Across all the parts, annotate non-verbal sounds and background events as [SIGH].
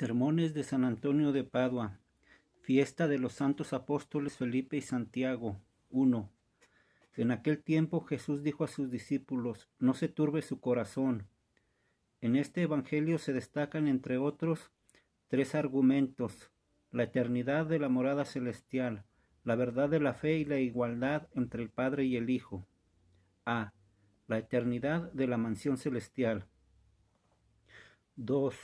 Sermones de San Antonio de Padua. Fiesta de los santos apóstoles Felipe y Santiago. 1. En aquel tiempo Jesús dijo a sus discípulos, no se turbe su corazón. En este Evangelio se destacan, entre otros, tres argumentos, la eternidad de la morada celestial, la verdad de la fe y la igualdad entre el Padre y el Hijo. A. La eternidad de la mansión celestial. 2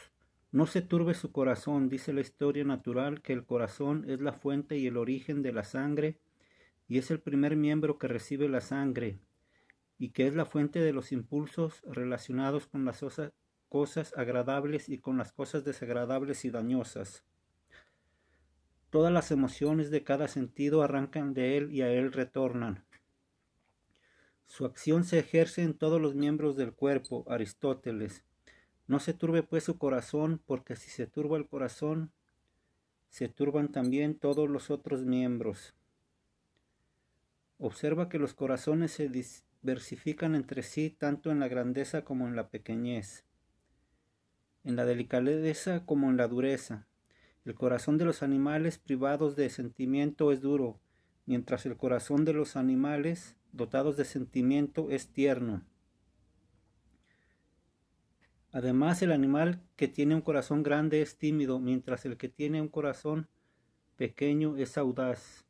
no se turbe su corazón, dice la historia natural, que el corazón es la fuente y el origen de la sangre, y es el primer miembro que recibe la sangre, y que es la fuente de los impulsos relacionados con las cosas agradables y con las cosas desagradables y dañosas. Todas las emociones de cada sentido arrancan de él y a él retornan. Su acción se ejerce en todos los miembros del cuerpo, Aristóteles. No se turbe pues su corazón, porque si se turba el corazón, se turban también todos los otros miembros. Observa que los corazones se diversifican entre sí tanto en la grandeza como en la pequeñez, en la delicadeza como en la dureza. El corazón de los animales privados de sentimiento es duro, mientras el corazón de los animales dotados de sentimiento es tierno. Además, el animal que tiene un corazón grande es tímido, mientras el que tiene un corazón pequeño es audaz.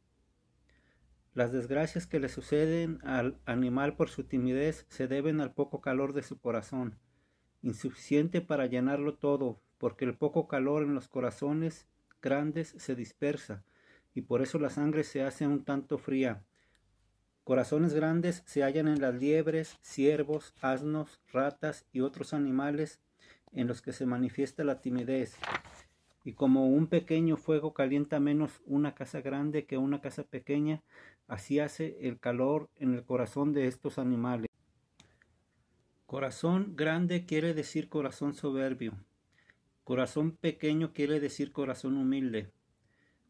Las desgracias que le suceden al animal por su timidez se deben al poco calor de su corazón, insuficiente para llenarlo todo, porque el poco calor en los corazones grandes se dispersa, y por eso la sangre se hace un tanto fría. Corazones grandes se hallan en las liebres, ciervos, asnos, ratas y otros animales en los que se manifiesta la timidez. Y como un pequeño fuego calienta menos una casa grande que una casa pequeña, así hace el calor en el corazón de estos animales. Corazón grande quiere decir corazón soberbio. Corazón pequeño quiere decir corazón humilde.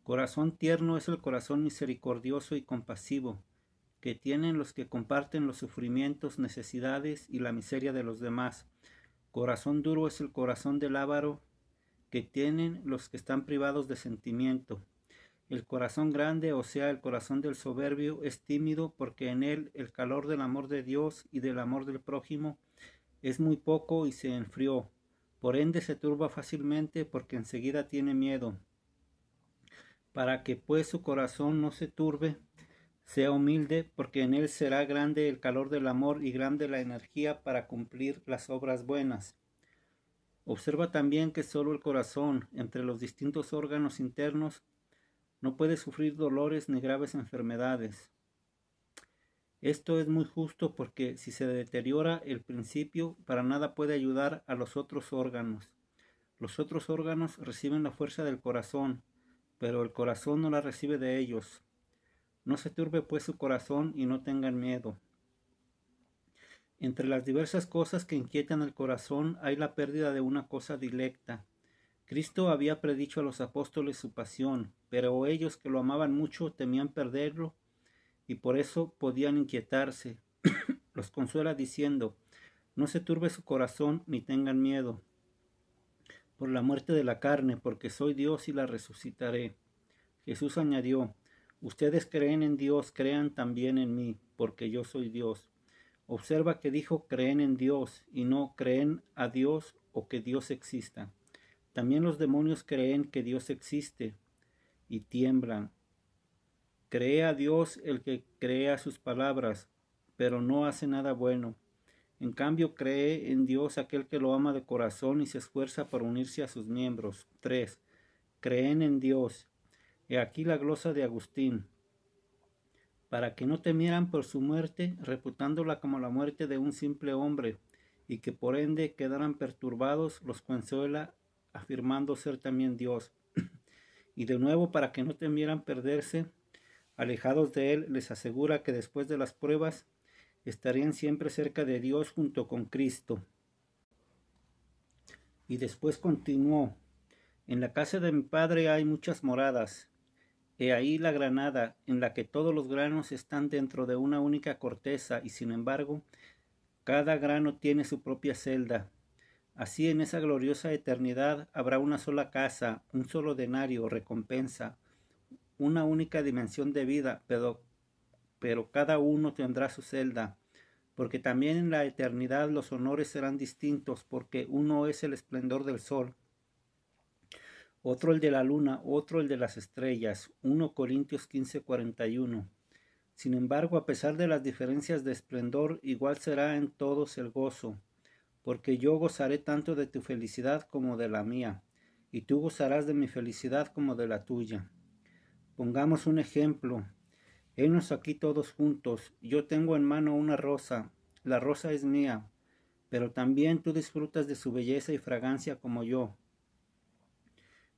Corazón tierno es el corazón misericordioso y compasivo que tienen los que comparten los sufrimientos, necesidades y la miseria de los demás. Corazón duro es el corazón del avaro que tienen los que están privados de sentimiento. El corazón grande, o sea, el corazón del soberbio, es tímido porque en él el calor del amor de Dios y del amor del prójimo es muy poco y se enfrió. Por ende se turba fácilmente porque enseguida tiene miedo. Para que pues su corazón no se turbe, sea humilde, porque en él será grande el calor del amor y grande la energía para cumplir las obras buenas. Observa también que solo el corazón, entre los distintos órganos internos, no puede sufrir dolores ni graves enfermedades. Esto es muy justo porque si se deteriora el principio, para nada puede ayudar a los otros órganos. Los otros órganos reciben la fuerza del corazón, pero el corazón no la recibe de ellos. No se turbe pues su corazón y no tengan miedo. Entre las diversas cosas que inquietan el corazón hay la pérdida de una cosa dilecta. Cristo había predicho a los apóstoles su pasión, pero ellos que lo amaban mucho temían perderlo y por eso podían inquietarse. [COUGHS] los consuela diciendo, no se turbe su corazón ni tengan miedo por la muerte de la carne, porque soy Dios y la resucitaré. Jesús añadió, Ustedes creen en Dios, crean también en mí, porque yo soy Dios. Observa que dijo creen en Dios y no creen a Dios o que Dios exista. También los demonios creen que Dios existe y tiemblan. Cree a Dios el que crea sus palabras, pero no hace nada bueno. En cambio, cree en Dios aquel que lo ama de corazón y se esfuerza por unirse a sus miembros. 3. Creen en Dios He aquí la glosa de Agustín. Para que no temieran por su muerte, reputándola como la muerte de un simple hombre, y que por ende quedaran perturbados, los consuela afirmando ser también Dios. y de nuevo, para que no temieran perderse, alejados de él, les asegura que después de las pruebas estarían siempre cerca de Dios junto con Cristo. Y después continuó, en la casa de mi padre hay muchas moradas, He ahí la granada, en la que todos los granos están dentro de una única corteza, y sin embargo, cada grano tiene su propia celda. Así en esa gloriosa eternidad habrá una sola casa, un solo denario, recompensa, una única dimensión de vida, pero, pero cada uno tendrá su celda, porque también en la eternidad los honores serán distintos, porque uno es el esplendor del sol, otro el de la luna, otro el de las estrellas. 1 Corintios 15, 41. Sin embargo, a pesar de las diferencias de esplendor, igual será en todos el gozo, porque yo gozaré tanto de tu felicidad como de la mía, y tú gozarás de mi felicidad como de la tuya. Pongamos un ejemplo. Hemos aquí todos juntos. Yo tengo en mano una rosa. La rosa es mía, pero también tú disfrutas de su belleza y fragancia como yo.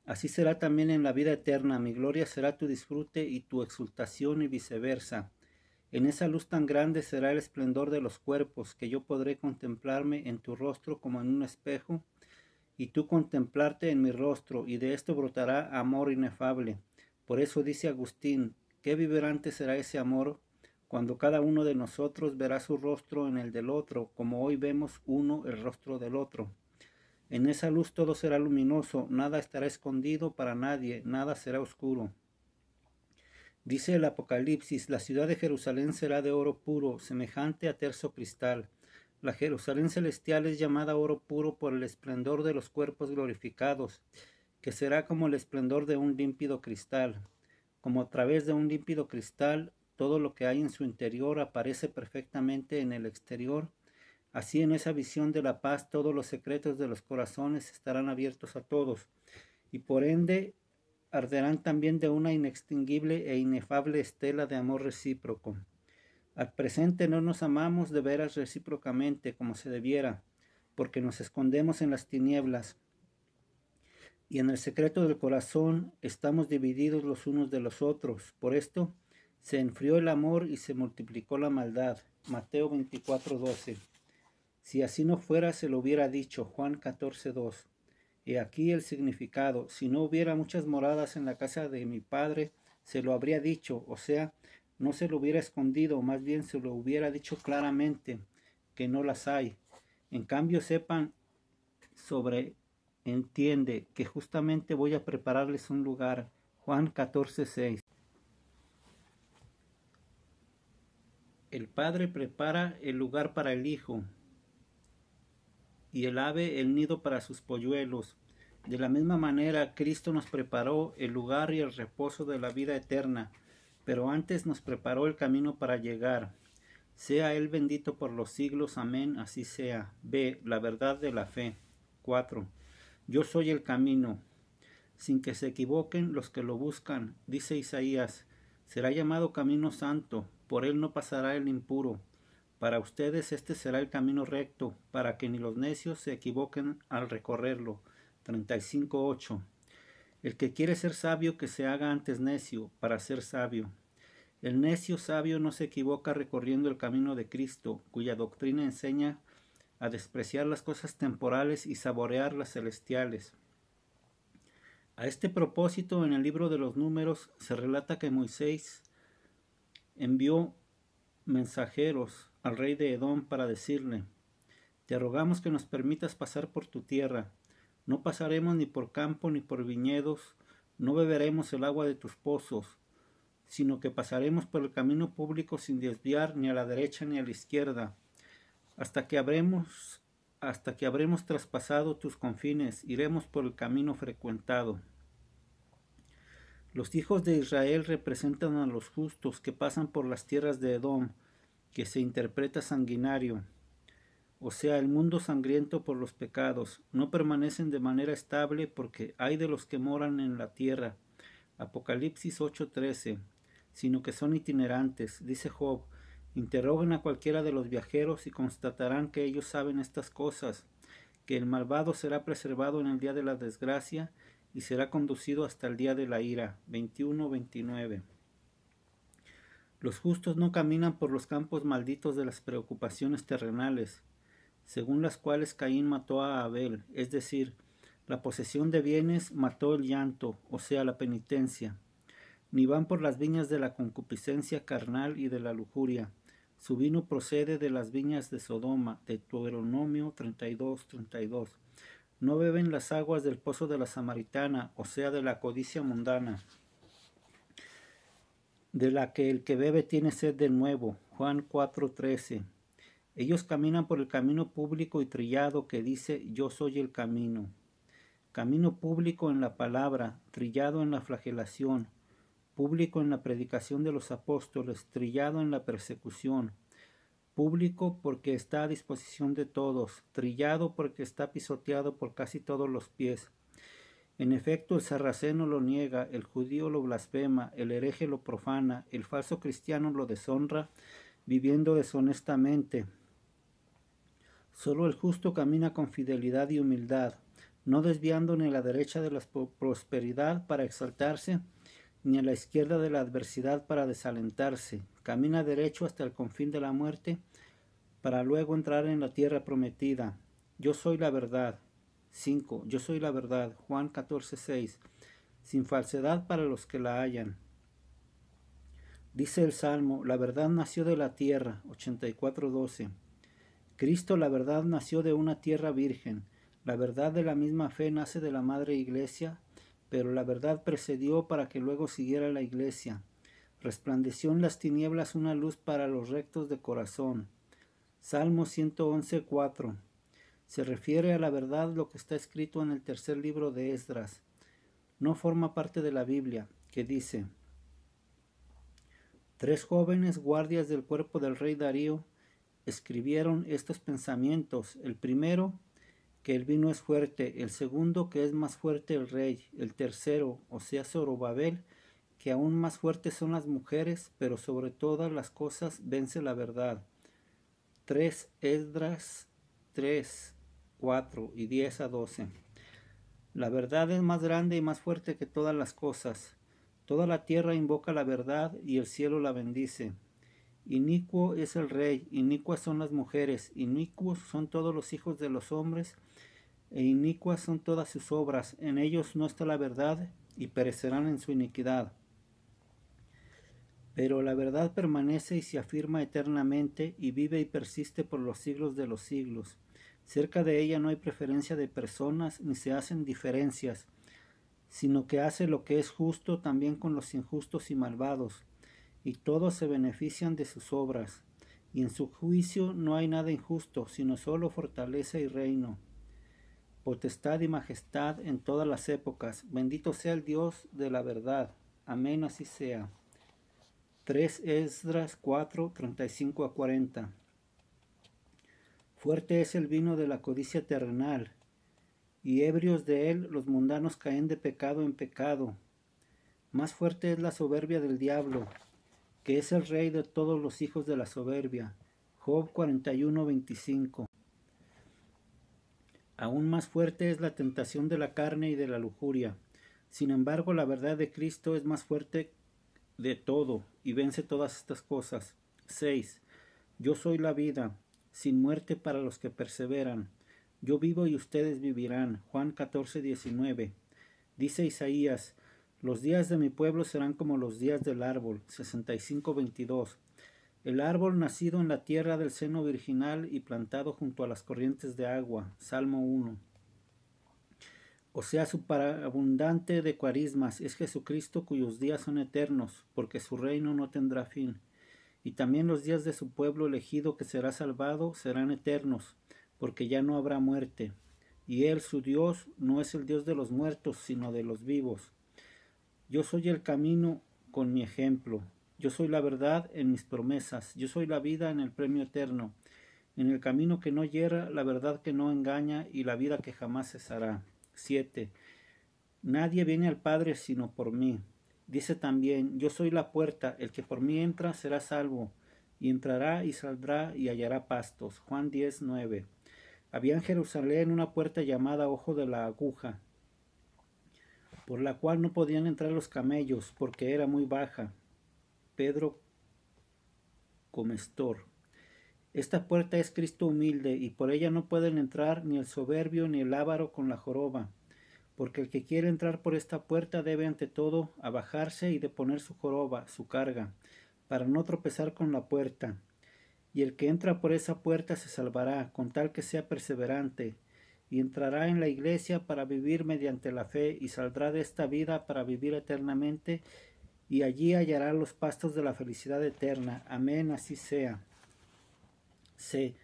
Así será también en la vida eterna, mi gloria será tu disfrute y tu exultación y viceversa. En esa luz tan grande será el esplendor de los cuerpos, que yo podré contemplarme en tu rostro como en un espejo, y tú contemplarte en mi rostro, y de esto brotará amor inefable. Por eso dice Agustín, qué vibrante será ese amor cuando cada uno de nosotros verá su rostro en el del otro, como hoy vemos uno el rostro del otro. En esa luz todo será luminoso, nada estará escondido para nadie, nada será oscuro. Dice el Apocalipsis, la ciudad de Jerusalén será de oro puro, semejante a terzo cristal. La Jerusalén celestial es llamada oro puro por el esplendor de los cuerpos glorificados, que será como el esplendor de un límpido cristal. Como a través de un límpido cristal, todo lo que hay en su interior aparece perfectamente en el exterior, Así en esa visión de la paz todos los secretos de los corazones estarán abiertos a todos y por ende arderán también de una inextinguible e inefable estela de amor recíproco. Al presente no nos amamos de veras recíprocamente como se debiera, porque nos escondemos en las tinieblas y en el secreto del corazón estamos divididos los unos de los otros. Por esto se enfrió el amor y se multiplicó la maldad. Mateo 24:12. Si así no fuera, se lo hubiera dicho Juan 14.2. Y aquí el significado, si no hubiera muchas moradas en la casa de mi padre, se lo habría dicho, o sea, no se lo hubiera escondido, más bien se lo hubiera dicho claramente que no las hay. En cambio, sepan sobre, entiende que justamente voy a prepararles un lugar. Juan 14:6. El Padre prepara el lugar para el Hijo, y el ave el nido para sus polluelos. De la misma manera, Cristo nos preparó el lugar y el reposo de la vida eterna, pero antes nos preparó el camino para llegar. Sea Él bendito por los siglos. Amén. Así sea. Ve La verdad de la fe. 4. Yo soy el camino. Sin que se equivoquen los que lo buscan, dice Isaías. Será llamado camino santo. Por él no pasará el impuro. Para ustedes este será el camino recto, para que ni los necios se equivoquen al recorrerlo. 35.8. El que quiere ser sabio, que se haga antes necio, para ser sabio. El necio sabio no se equivoca recorriendo el camino de Cristo, cuya doctrina enseña a despreciar las cosas temporales y saborear las celestiales. A este propósito, en el libro de los números se relata que Moisés envió mensajeros al rey de Edom para decirle, Te rogamos que nos permitas pasar por tu tierra, no pasaremos ni por campo ni por viñedos, no beberemos el agua de tus pozos, sino que pasaremos por el camino público sin desviar ni a la derecha ni a la izquierda, hasta que habremos hasta que habremos traspasado tus confines, iremos por el camino frecuentado. Los hijos de Israel representan a los justos que pasan por las tierras de Edom, que se interpreta sanguinario, o sea, el mundo sangriento por los pecados, no permanecen de manera estable porque hay de los que moran en la tierra. Apocalipsis 8:13, sino que son itinerantes, dice Job. interroguen a cualquiera de los viajeros y constatarán que ellos saben estas cosas, que el malvado será preservado en el día de la desgracia y será conducido hasta el día de la ira. 21.29. Los justos no caminan por los campos malditos de las preocupaciones terrenales, según las cuales Caín mató a Abel, es decir, la posesión de bienes mató el llanto, o sea, la penitencia. Ni van por las viñas de la concupiscencia carnal y de la lujuria. Su vino procede de las viñas de Sodoma, de Deuteronomio 32, 32. No beben las aguas del pozo de la samaritana, o sea, de la codicia mundana de la que el que bebe tiene sed de nuevo. Juan 4:13. Ellos caminan por el camino público y trillado que dice yo soy el camino. Camino público en la palabra, trillado en la flagelación, público en la predicación de los apóstoles, trillado en la persecución, público porque está a disposición de todos, trillado porque está pisoteado por casi todos los pies, en efecto, el sarraceno lo niega, el judío lo blasfema, el hereje lo profana, el falso cristiano lo deshonra, viviendo deshonestamente. Solo el justo camina con fidelidad y humildad, no desviando ni a la derecha de la prosperidad para exaltarse, ni a la izquierda de la adversidad para desalentarse. Camina derecho hasta el confín de la muerte, para luego entrar en la tierra prometida. Yo soy la verdad, 5. Yo soy la verdad. Juan 14, 6. Sin falsedad para los que la hallan. Dice el Salmo, la verdad nació de la tierra. 84, 12. Cristo, la verdad, nació de una tierra virgen. La verdad de la misma fe nace de la madre iglesia, pero la verdad precedió para que luego siguiera la iglesia. Resplandeció en las tinieblas una luz para los rectos de corazón. Salmo 111, 4. Se refiere a la verdad lo que está escrito en el tercer libro de Esdras. No forma parte de la Biblia, que dice, Tres jóvenes guardias del cuerpo del rey Darío escribieron estos pensamientos. El primero, que el vino es fuerte, el segundo que es más fuerte el rey, el tercero, o sea, Zorobabel, que aún más fuertes son las mujeres, pero sobre todas las cosas vence la verdad. Tres Esdras tres. 4 y 10 a 12. La verdad es más grande y más fuerte que todas las cosas. Toda la tierra invoca la verdad y el cielo la bendice. Inicuo es el rey, inicuas son las mujeres, inicuos son todos los hijos de los hombres, e inicuas son todas sus obras. En ellos no está la verdad y perecerán en su iniquidad. Pero la verdad permanece y se afirma eternamente y vive y persiste por los siglos de los siglos. Cerca de ella no hay preferencia de personas ni se hacen diferencias, sino que hace lo que es justo también con los injustos y malvados, y todos se benefician de sus obras, y en su juicio no hay nada injusto, sino solo fortaleza y reino, potestad y majestad en todas las épocas. Bendito sea el Dios de la verdad. Amén así sea. 3 Esdras 4, 35 a 40. Fuerte es el vino de la codicia terrenal, y ebrios de él los mundanos caen de pecado en pecado. Más fuerte es la soberbia del diablo, que es el rey de todos los hijos de la soberbia. Job 41:25. Aún más fuerte es la tentación de la carne y de la lujuria. Sin embargo, la verdad de Cristo es más fuerte de todo y vence todas estas cosas. 6. Yo soy la vida, sin muerte para los que perseveran. Yo vivo y ustedes vivirán. Juan 14, 19. Dice Isaías, los días de mi pueblo serán como los días del árbol. 65, 22. El árbol nacido en la tierra del seno virginal y plantado junto a las corrientes de agua. Salmo 1. O sea, su abundante de cuarismas es Jesucristo cuyos días son eternos, porque su reino no tendrá fin y también los días de su pueblo elegido que será salvado serán eternos, porque ya no habrá muerte. Y él, su Dios, no es el Dios de los muertos, sino de los vivos. Yo soy el camino con mi ejemplo. Yo soy la verdad en mis promesas. Yo soy la vida en el premio eterno. En el camino que no hierra, la verdad que no engaña y la vida que jamás cesará. 7. Nadie viene al Padre sino por mí. Dice también, yo soy la puerta, el que por mí entra será salvo, y entrará y saldrá y hallará pastos. Juan 10.9 Había en Jerusalén una puerta llamada Ojo de la Aguja, por la cual no podían entrar los camellos, porque era muy baja. Pedro Comestor. Esta puerta es Cristo humilde, y por ella no pueden entrar ni el soberbio ni el ávaro con la joroba porque el que quiere entrar por esta puerta debe ante todo abajarse y deponer su joroba, su carga, para no tropezar con la puerta. Y el que entra por esa puerta se salvará, con tal que sea perseverante, y entrará en la iglesia para vivir mediante la fe, y saldrá de esta vida para vivir eternamente, y allí hallará los pastos de la felicidad eterna. Amén, así sea. C.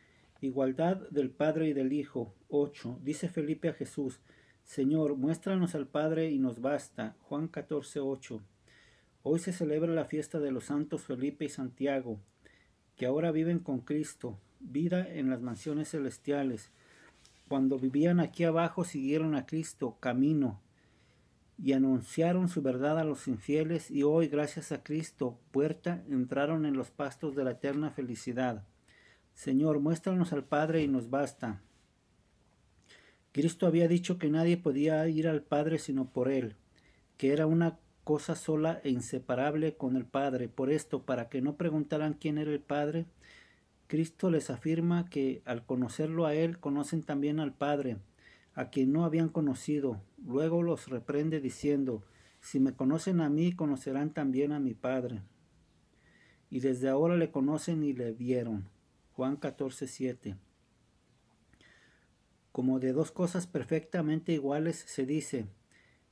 Igualdad del Padre y del Hijo. 8. Dice Felipe a Jesús, Señor, muéstranos al Padre y nos basta. Juan 14, 8. Hoy se celebra la fiesta de los santos Felipe y Santiago, que ahora viven con Cristo, vida en las mansiones celestiales. Cuando vivían aquí abajo siguieron a Cristo, camino, y anunciaron su verdad a los infieles, y hoy, gracias a Cristo, puerta, entraron en los pastos de la eterna felicidad. Señor, muéstranos al Padre y nos basta. Cristo había dicho que nadie podía ir al Padre sino por Él, que era una cosa sola e inseparable con el Padre. Por esto, para que no preguntaran quién era el Padre, Cristo les afirma que al conocerlo a Él conocen también al Padre, a quien no habían conocido. Luego los reprende diciendo, si me conocen a mí, conocerán también a mi Padre. Y desde ahora le conocen y le vieron. Juan 14, como de dos cosas perfectamente iguales se dice,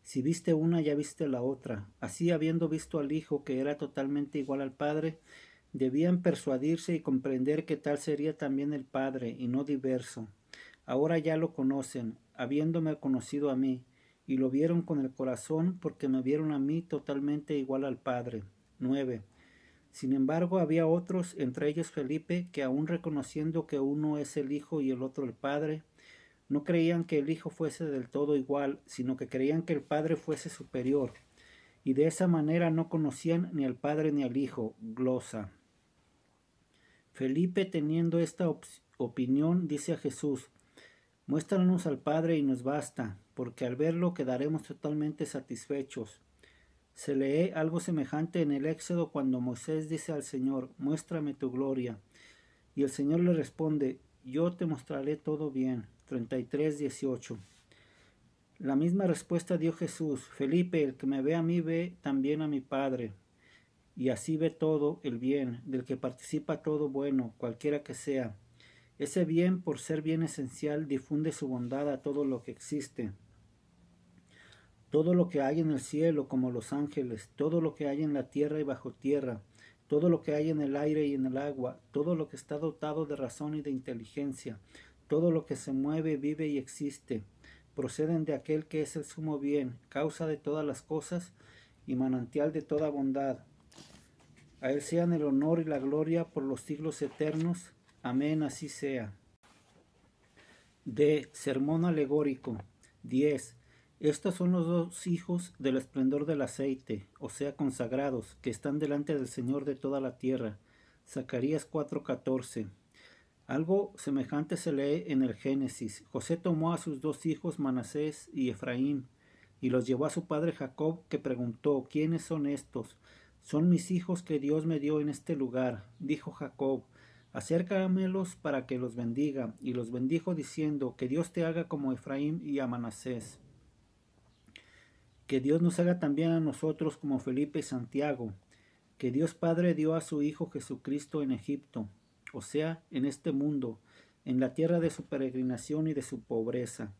si viste una ya viste la otra. Así habiendo visto al Hijo que era totalmente igual al Padre, debían persuadirse y comprender que tal sería también el Padre y no diverso. Ahora ya lo conocen, habiéndome conocido a mí, y lo vieron con el corazón porque me vieron a mí totalmente igual al Padre. 9. Sin embargo, había otros, entre ellos Felipe, que aun reconociendo que uno es el Hijo y el otro el Padre, no creían que el Hijo fuese del todo igual, sino que creían que el Padre fuese superior, y de esa manera no conocían ni al Padre ni al Hijo. Glosa. Felipe, teniendo esta opinión, dice a Jesús, Muéstranos al Padre y nos basta, porque al verlo quedaremos totalmente satisfechos. Se lee algo semejante en el Éxodo cuando Moisés dice al Señor, Muéstrame tu gloria. Y el Señor le responde, Yo te mostraré todo bien. 33, La misma respuesta dio Jesús, Felipe, el que me ve a mí ve también a mi Padre, y así ve todo el bien, del que participa todo bueno, cualquiera que sea. Ese bien, por ser bien esencial, difunde su bondad a todo lo que existe. Todo lo que hay en el cielo, como los ángeles, todo lo que hay en la tierra y bajo tierra, todo lo que hay en el aire y en el agua, todo lo que está dotado de razón y de inteligencia, todo lo que se mueve, vive y existe, proceden de aquel que es el sumo bien, causa de todas las cosas y manantial de toda bondad. A Él sean el honor y la gloria por los siglos eternos. Amén, así sea. De Sermón alegórico. 10. Estos son los dos hijos del esplendor del aceite, o sea, consagrados, que están delante del Señor de toda la tierra. Zacarías 4:14. Algo semejante se lee en el Génesis. José tomó a sus dos hijos Manasés y Efraín y los llevó a su padre Jacob, que preguntó, ¿quiénes son estos? Son mis hijos que Dios me dio en este lugar, dijo Jacob. Acércamelos para que los bendiga. Y los bendijo diciendo, que Dios te haga como Efraín y a Manasés. Que Dios nos haga también a nosotros como Felipe y Santiago, que Dios Padre dio a su Hijo Jesucristo en Egipto, o sea, en este mundo, en la tierra de su peregrinación y de su pobreza.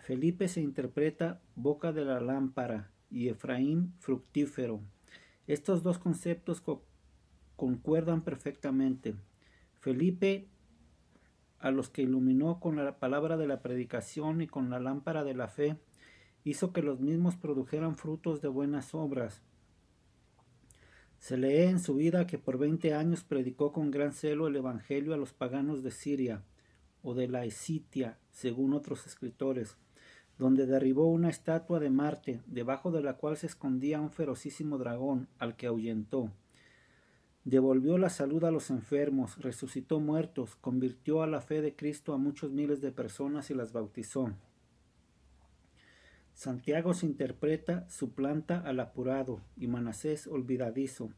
Felipe se interpreta boca de la lámpara y Efraín fructífero. Estos dos conceptos concuerdan perfectamente. Felipe, a los que iluminó con la palabra de la predicación y con la lámpara de la fe, hizo que los mismos produjeran frutos de buenas obras se lee en su vida que por 20 años predicó con gran celo el Evangelio a los paganos de Siria o de la Esitia, según otros escritores, donde derribó una estatua de Marte, debajo de la cual se escondía un ferocísimo dragón al que ahuyentó. Devolvió la salud a los enfermos, resucitó muertos, convirtió a la fe de Cristo a muchos miles de personas y las bautizó. Santiago se interpreta, planta al apurado y Manasés olvidadizo.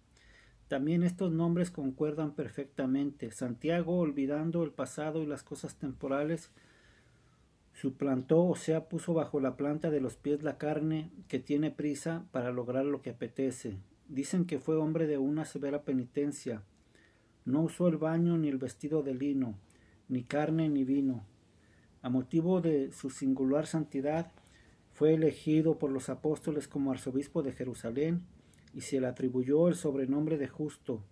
También estos nombres concuerdan perfectamente. Santiago, olvidando el pasado y las cosas temporales, suplantó, o sea, puso bajo la planta de los pies la carne que tiene prisa para lograr lo que apetece. Dicen que fue hombre de una severa penitencia. No usó el baño ni el vestido de lino, ni carne ni vino. A motivo de su singular santidad, fue elegido por los apóstoles como arzobispo de Jerusalén y se le atribuyó el sobrenombre de justo.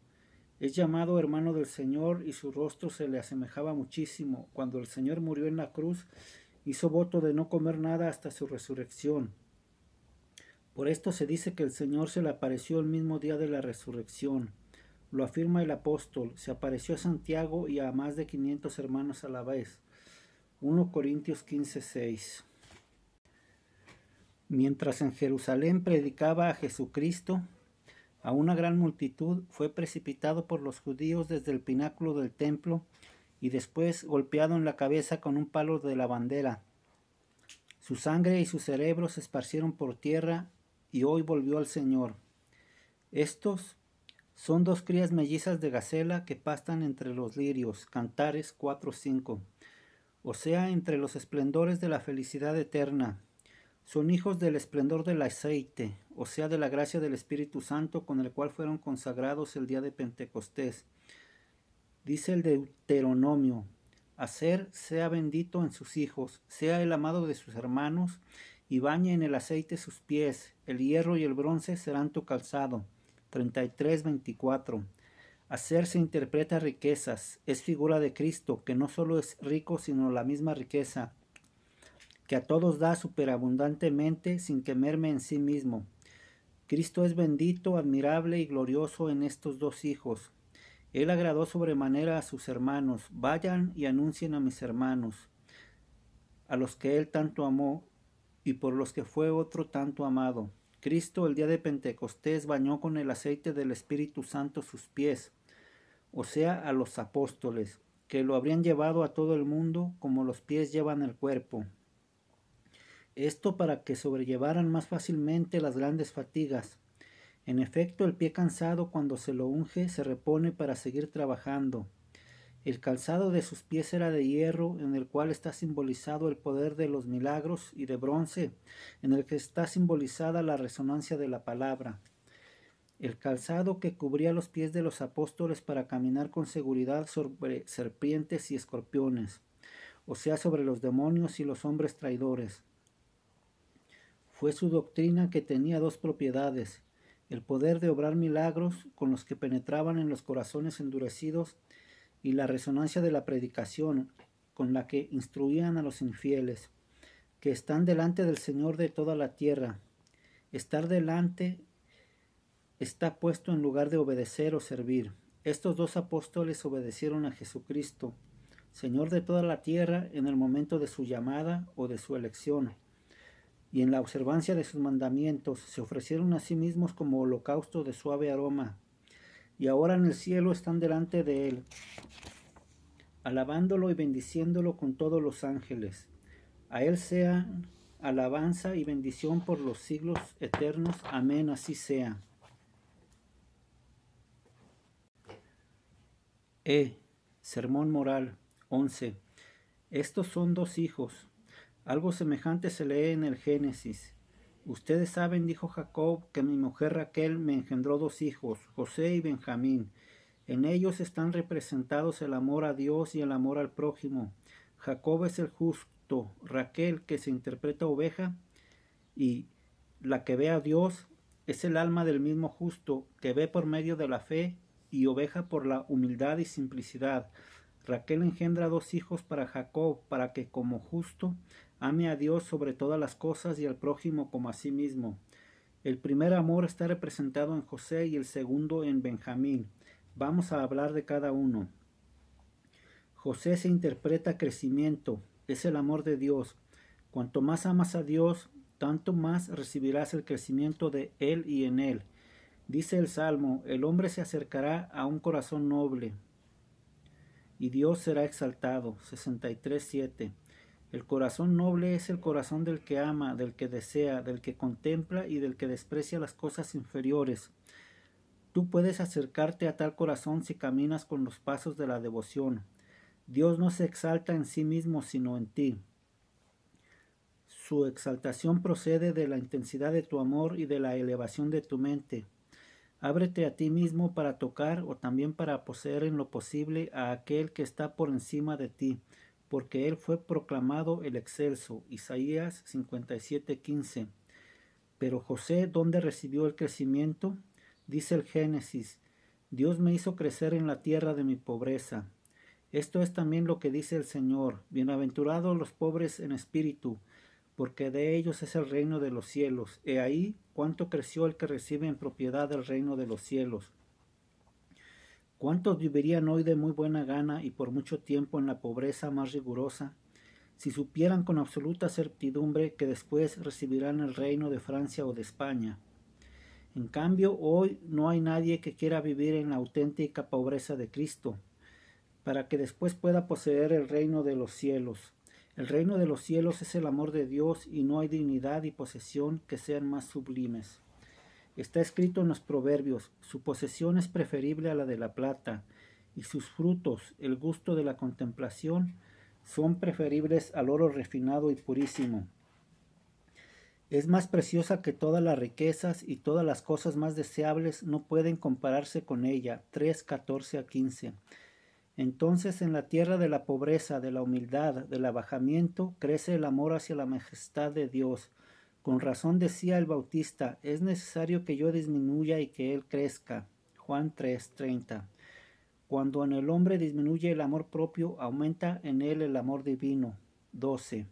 Es llamado hermano del Señor y su rostro se le asemejaba muchísimo. Cuando el Señor murió en la cruz, hizo voto de no comer nada hasta su resurrección. Por esto se dice que el Señor se le apareció el mismo día de la resurrección. Lo afirma el apóstol, se apareció a Santiago y a más de 500 hermanos a la vez. 1 Corintios 15.6 Mientras en Jerusalén predicaba a Jesucristo, a una gran multitud fue precipitado por los judíos desde el pináculo del templo y después golpeado en la cabeza con un palo de la bandera. Su sangre y su cerebro se esparcieron por tierra y hoy volvió al Señor. Estos son dos crías mellizas de gacela que pastan entre los lirios. Cantares cinco, O sea, entre los esplendores de la felicidad eterna. Son hijos del esplendor del aceite, o sea, de la gracia del Espíritu Santo con el cual fueron consagrados el día de Pentecostés. Dice el Deuteronomio, hacer sea bendito en sus hijos, sea el amado de sus hermanos, y bañe en el aceite sus pies, el hierro y el bronce serán tu calzado. 33:24. Hacer se interpreta riquezas, es figura de Cristo, que no solo es rico, sino la misma riqueza que a todos da superabundantemente sin quemarme en sí mismo. Cristo es bendito, admirable y glorioso en estos dos hijos. Él agradó sobremanera a sus hermanos. Vayan y anuncien a mis hermanos, a los que él tanto amó y por los que fue otro tanto amado. Cristo el día de Pentecostés bañó con el aceite del Espíritu Santo sus pies, o sea, a los apóstoles, que lo habrían llevado a todo el mundo como los pies llevan el cuerpo esto para que sobrellevaran más fácilmente las grandes fatigas. En efecto, el pie cansado cuando se lo unge se repone para seguir trabajando. El calzado de sus pies era de hierro, en el cual está simbolizado el poder de los milagros, y de bronce, en el que está simbolizada la resonancia de la palabra. El calzado que cubría los pies de los apóstoles para caminar con seguridad sobre serpientes y escorpiones, o sea, sobre los demonios y los hombres traidores. Fue su doctrina que tenía dos propiedades, el poder de obrar milagros con los que penetraban en los corazones endurecidos y la resonancia de la predicación con la que instruían a los infieles, que están delante del Señor de toda la tierra. Estar delante está puesto en lugar de obedecer o servir. Estos dos apóstoles obedecieron a Jesucristo, Señor de toda la tierra, en el momento de su llamada o de su elección y en la observancia de sus mandamientos se ofrecieron a sí mismos como holocausto de suave aroma, y ahora en el cielo están delante de él, alabándolo y bendiciéndolo con todos los ángeles. A él sea alabanza y bendición por los siglos eternos. Amén, así sea. E. Sermón Moral 11. Estos son dos hijos, algo semejante se lee en el Génesis. Ustedes saben, dijo Jacob, que mi mujer Raquel me engendró dos hijos, José y Benjamín. En ellos están representados el amor a Dios y el amor al prójimo. Jacob es el justo, Raquel, que se interpreta oveja, y la que ve a Dios es el alma del mismo justo, que ve por medio de la fe y oveja por la humildad y simplicidad. Raquel engendra dos hijos para Jacob, para que como justo Ame a Dios sobre todas las cosas y al prójimo como a sí mismo. El primer amor está representado en José y el segundo en Benjamín. Vamos a hablar de cada uno. José se interpreta crecimiento, es el amor de Dios. Cuanto más amas a Dios, tanto más recibirás el crecimiento de Él y en Él. Dice el Salmo, el hombre se acercará a un corazón noble y Dios será exaltado. 63.7 el corazón noble es el corazón del que ama, del que desea, del que contempla y del que desprecia las cosas inferiores. Tú puedes acercarte a tal corazón si caminas con los pasos de la devoción. Dios no se exalta en sí mismo, sino en ti. Su exaltación procede de la intensidad de tu amor y de la elevación de tu mente. Ábrete a ti mismo para tocar o también para poseer en lo posible a aquel que está por encima de ti porque él fue proclamado el excelso. Isaías 57:15. Pero José, ¿dónde recibió el crecimiento? Dice el Génesis, Dios me hizo crecer en la tierra de mi pobreza. Esto es también lo que dice el Señor, bienaventurados los pobres en espíritu, porque de ellos es el reino de los cielos. He ahí cuánto creció el que recibe en propiedad el reino de los cielos. ¿Cuántos vivirían hoy de muy buena gana y por mucho tiempo en la pobreza más rigurosa, si supieran con absoluta certidumbre que después recibirán el reino de Francia o de España? En cambio, hoy no hay nadie que quiera vivir en la auténtica pobreza de Cristo, para que después pueda poseer el reino de los cielos. El reino de los cielos es el amor de Dios y no hay dignidad y posesión que sean más sublimes. Está escrito en los proverbios, su posesión es preferible a la de la plata, y sus frutos, el gusto de la contemplación, son preferibles al oro refinado y purísimo. Es más preciosa que todas las riquezas y todas las cosas más deseables no pueden compararse con ella. 3, a 15. Entonces en la tierra de la pobreza, de la humildad, del abajamiento, crece el amor hacia la majestad de Dios. Con razón decía el Bautista, es necesario que yo disminuya y que Él crezca. Juan 3:30. Cuando en el hombre disminuye el amor propio, aumenta en él el amor divino. 12.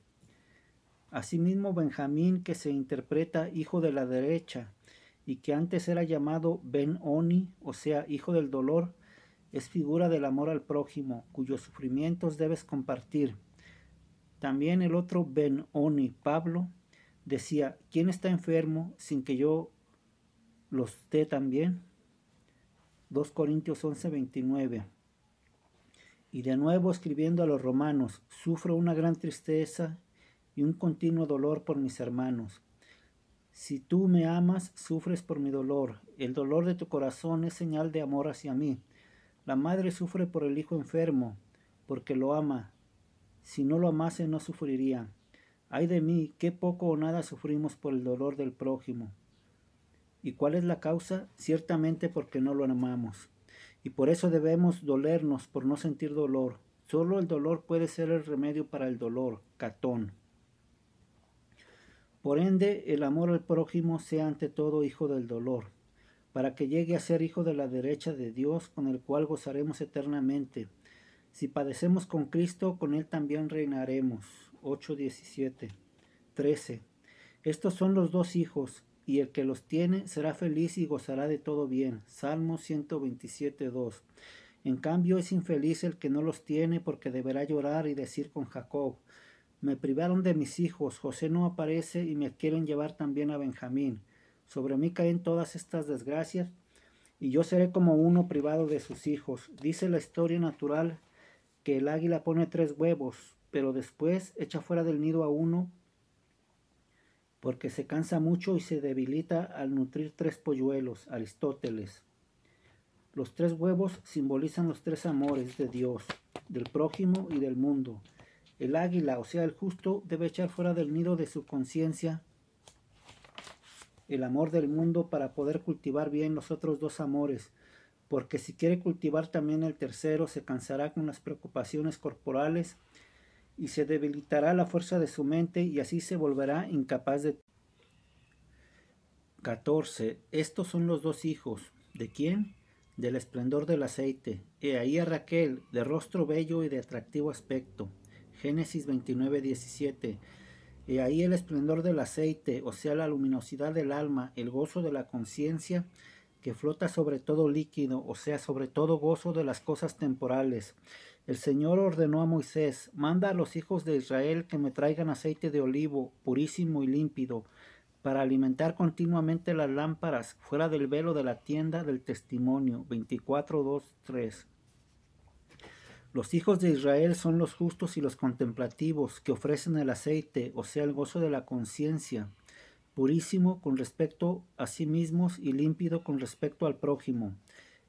Asimismo, Benjamín, que se interpreta hijo de la derecha, y que antes era llamado Ben Oni, o sea, hijo del dolor, es figura del amor al prójimo, cuyos sufrimientos debes compartir. También el otro Ben Oni, Pablo, decía, ¿quién está enfermo sin que yo los esté también? 2 Corintios 11, 29. Y de nuevo escribiendo a los romanos, sufro una gran tristeza y un continuo dolor por mis hermanos. Si tú me amas, sufres por mi dolor. El dolor de tu corazón es señal de amor hacia mí. La madre sufre por el hijo enfermo, porque lo ama. Si no lo amase, no sufriría. Ay de mí, qué poco o nada sufrimos por el dolor del prójimo. ¿Y cuál es la causa? Ciertamente porque no lo amamos. Y por eso debemos dolernos por no sentir dolor. Solo el dolor puede ser el remedio para el dolor. Catón. Por ende, el amor al prójimo sea ante todo hijo del dolor, para que llegue a ser hijo de la derecha de Dios, con el cual gozaremos eternamente. Si padecemos con Cristo, con Él también reinaremos. 8:17. 13. Estos son los dos hijos, y el que los tiene será feliz y gozará de todo bien. Salmo 127:2. En cambio es infeliz el que no los tiene porque deberá llorar y decir con Jacob, me privaron de mis hijos, José no aparece y me quieren llevar también a Benjamín. Sobre mí caen todas estas desgracias y yo seré como uno privado de sus hijos. Dice la historia natural que el águila pone tres huevos, pero después echa fuera del nido a uno porque se cansa mucho y se debilita al nutrir tres polluelos, Aristóteles. Los tres huevos simbolizan los tres amores de Dios, del prójimo y del mundo. El águila, o sea, el justo, debe echar fuera del nido de su conciencia el amor del mundo para poder cultivar bien los otros dos amores, porque si quiere cultivar también el tercero, se cansará con las preocupaciones corporales y se debilitará la fuerza de su mente y así se volverá incapaz de... 14. Estos son los dos hijos. ¿De quién? Del esplendor del aceite. He ahí a Raquel, de rostro bello y de atractivo aspecto. Génesis 29, 17. He ahí el esplendor del aceite, o sea, la luminosidad del alma, el gozo de la conciencia, que flota sobre todo líquido, o sea, sobre todo gozo de las cosas temporales. El Señor ordenó a Moisés, manda a los hijos de Israel que me traigan aceite de olivo purísimo y límpido, para alimentar continuamente las lámparas fuera del velo de la tienda del testimonio. 24.2.3 Los hijos de Israel son los justos y los contemplativos que ofrecen el aceite, o sea, el gozo de la conciencia, purísimo con respecto a sí mismos y límpido con respecto al prójimo.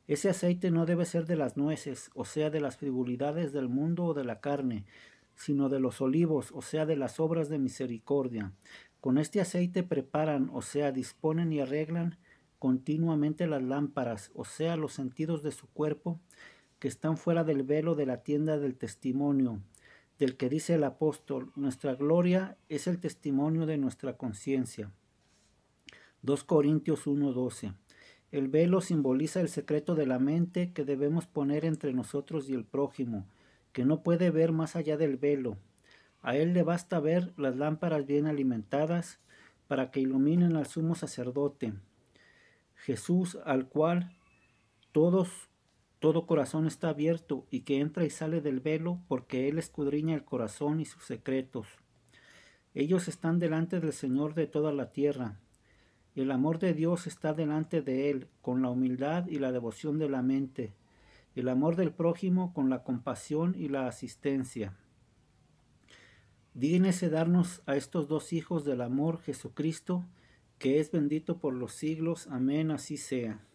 Ese aceite no debe ser de las nueces, o sea, de las frivolidades del mundo o de la carne, sino de los olivos, o sea, de las obras de misericordia. Con este aceite preparan, o sea, disponen y arreglan continuamente las lámparas, o sea, los sentidos de su cuerpo, que están fuera del velo de la tienda del testimonio, del que dice el apóstol, nuestra gloria es el testimonio de nuestra conciencia. 2 Corintios 1:12 el velo simboliza el secreto de la mente que debemos poner entre nosotros y el prójimo, que no puede ver más allá del velo. A él le basta ver las lámparas bien alimentadas para que iluminen al sumo sacerdote, Jesús al cual todos todo corazón está abierto y que entra y sale del velo porque él escudriña el corazón y sus secretos. Ellos están delante del Señor de toda la tierra, el amor de Dios está delante de él con la humildad y la devoción de la mente, el amor del prójimo con la compasión y la asistencia. Dígnese darnos a estos dos hijos del amor Jesucristo, que es bendito por los siglos. Amén, así sea.